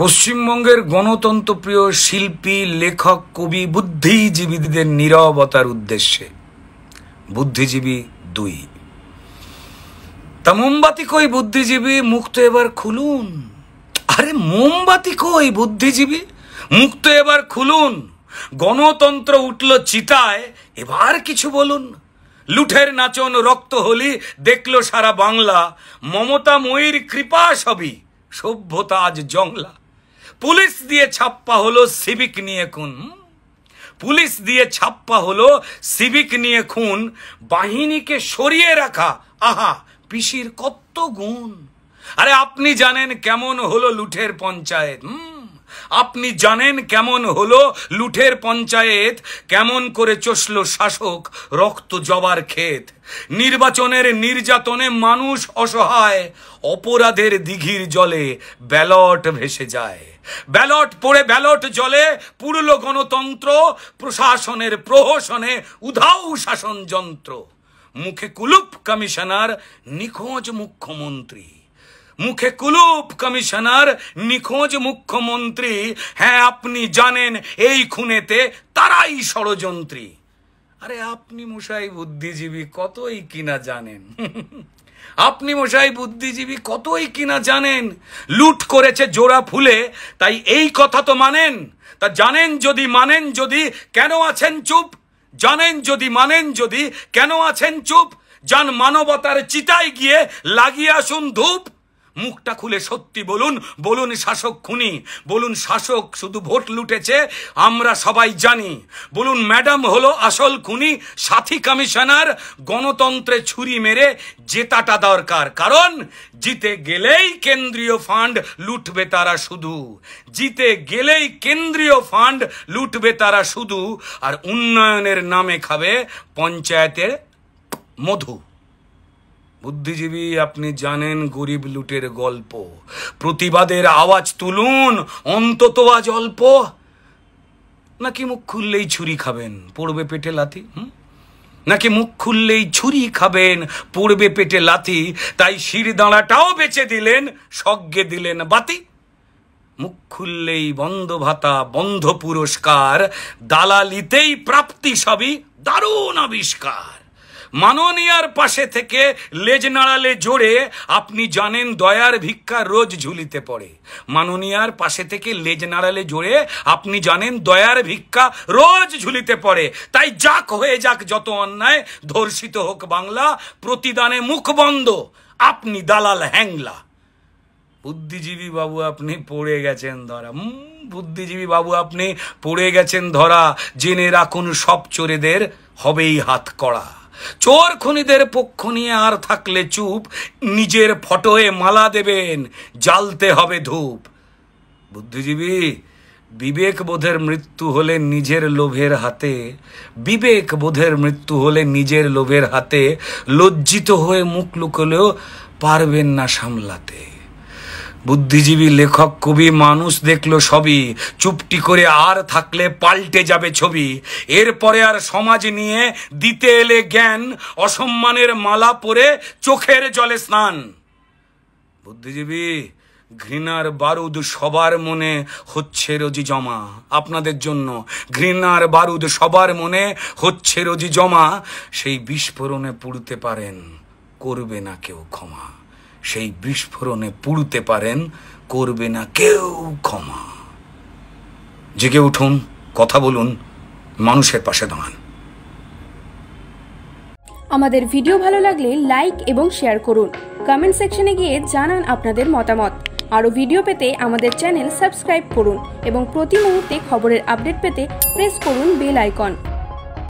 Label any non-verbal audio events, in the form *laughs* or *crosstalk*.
পশ্চিমবঙ্গের গণতন্ত্রপ্রিয় শিল্পী লেখক কবি বুদ্ধিজীবীদের নিরবতার উদ্দেশ্যে বুদ্ধিজীবী দুই তা মোমবাতি কই বুদ্ধিজীবী মুখ তো এবার খুলুন আরে মোমবাতি কই বুদ্ধিজীবী মুখ তো এবার খুলুন গণতন্ত্র উঠল চিতায় এবার কিছু বলুন লুঠের নাচন রক্ত হলি দেখলো সারা বাংলা মমতা ময়ীর কৃপা সবই সভ্যতা আজ জংলা পুলিশ দিয়ে ছাপ্পা হলো সিভিক নিয়ে খুন পুলিশ দিয়ে ছাপ্পা হলো সিভিক নিয়ে খুন বাহিনীকে সরিয়ে রাখা আহা পিসির কত গুণ আরে আপনি জানেন কেমন হলো লুঠের পঞ্চায়েত আপনি জানেন কেমন হলো লুঠের পঞ্চায়েত কেমন করে চষল শাসক রক্ত জবার ক্ষেত নির্বাচনের নির্যাতনে মানুষ অসহায় অপরাধের দিঘির জলে ব্যালট ভেসে যায় ব্যালট পড়ে ব্যালট জলে পুরল গণতন্ত্র প্রশাসনের প্রহসনে উধাও শাসন যন্ত্র মুখে কুলুপ কমিশনার নিখোঁজ মুখ্যমন্ত্রী মুখে কুলুপ কমিশনার নিখোঁজ মুখ্যমন্ত্রী হ্যাঁ আপনি জানেন এই খুনেতে তারাই ষড়যন্ত্রী আরে আপনি মশাই বুদ্ধিজীবী কতই কিনা জানেন *laughs* আপনি মশাই বুদ্ধিজীবী কতই কিনা জানেন লুট করেছে জোড়া ফুলে তাই এই কথা তো মানেন তা জানেন যদি মানেন যদি কেন আছেন চুপ জানেন যদি মানেন যদি কেন আছেন চুপ যান মানবতার চিতায় গিয়ে লাগিয়ে আসুন ধূপ মুখটা খুলে সত্যি বলুন বলুন শাসক খুনি বলুন শাসক শুধু ভোট লুটেছে আমরা সবাই জানি বলুন ম্যাডাম হলো আসল খুনি সাথী কমিশনার গণতন্ত্রে ছুরি মেরে জেতাটা দরকার কারণ জিতে গেলেই কেন্দ্রীয় ফান্ড লুটবে তারা শুধু জিতে গেলেই কেন্দ্রীয় ফান্ড লুটবে তারা শুধু আর উন্নয়নের নামে খাবে পঞ্চায়েতের মধু বুদ্ধিজীবী আপনি জানেন গরিব লুটের গল্প প্রতিবাদের আওয়াজ তুলুন অন্তত আজ অল্প নাকি মুখ খুললেই ছুরি খাবেন পড়বে পেটে লাথি হুম নাকি মুখ খুললেই ছুরি খাবেন পড়বে পেটে লাথি তাই শির দাঁড়াটাও বেঁচে দিলেন সজ্ঞে দিলেন বাতি মুখ খুললেই বন্ধ ভাতা বন্ধ পুরস্কার দালালিতেই প্রাপ্তি সবই দারুণ আবিষ্কার মাননীয়ার পাশে থেকে লেজ নাড়ালে জোরে আপনি জানেন দয়ার ভিক্ষা রোজ ঝুলিতে পড়ে মাননীয়ার পাশে থেকে লেজ নাড়ালে জোরে আপনি জানেন দয়ার ভিক্ষা রোজ ঝুলিতে পড়ে তাই যাক হয়ে যাক যত অন্যায় ধর্ষিত হোক বাংলা প্রতিদানে মুখ বন্ধ আপনি দালাল হ্যাংলা বুদ্ধিজীবী বাবু আপনি পড়ে গেছেন ধরা বুদ্ধিজীবী বাবু আপনি পড়ে গেছেন ধরা জেনে রাখুন সব চোরেদের হবেই হাত করা চোর খনিদের পক্ষ নিয়ে আর থাকলে চুপ নিজের ফটোয়ে মালা দেবেন জ্বালতে হবে ধূপ বুদ্ধিজীবী বোধের মৃত্যু হলে নিজের লোভের হাতে বিবেক বোধের মৃত্যু হলে নিজের লোভের হাতে লজ্জিত হয়ে মুখ লুকলেও পারবেন না সামলাতে বুদ্ধিজীবী লেখক কবি মানুষ দেখলো সবই চুপটি করে আর থাকলে পাল্টে যাবে ছবি এরপরে আর সমাজ নিয়ে দিতে এলে জ্ঞান অসম্মানের মালা পরে চোখের জলে স্নান বুদ্ধিজীবী ঘৃণার বারুদ সবার মনে হচ্ছে রোজি জমা আপনাদের জন্য ঘৃণার বারুদ সবার মনে হচ্ছে রোজি জমা সেই বিস্ফোরণে পুড়তে পারেন করবে না কেউ ক্ষমা সেই বিস্ফোরণে পুড়তে পারেন করবে না কেউ ক্ষমা জেগে উঠুন কথা বলুন মানুষের পাশে দাঁড়ান আমাদের ভিডিও ভালো লাগলে লাইক এবং শেয়ার করুন কমেন্ট সেকশনে গিয়ে জানান আপনাদের মতামত আরও ভিডিও পেতে আমাদের চ্যানেল সাবস্ক্রাইব করুন এবং প্রতি মুহূর্তে খবরের আপডেট পেতে প্রেস করুন বেল আইকন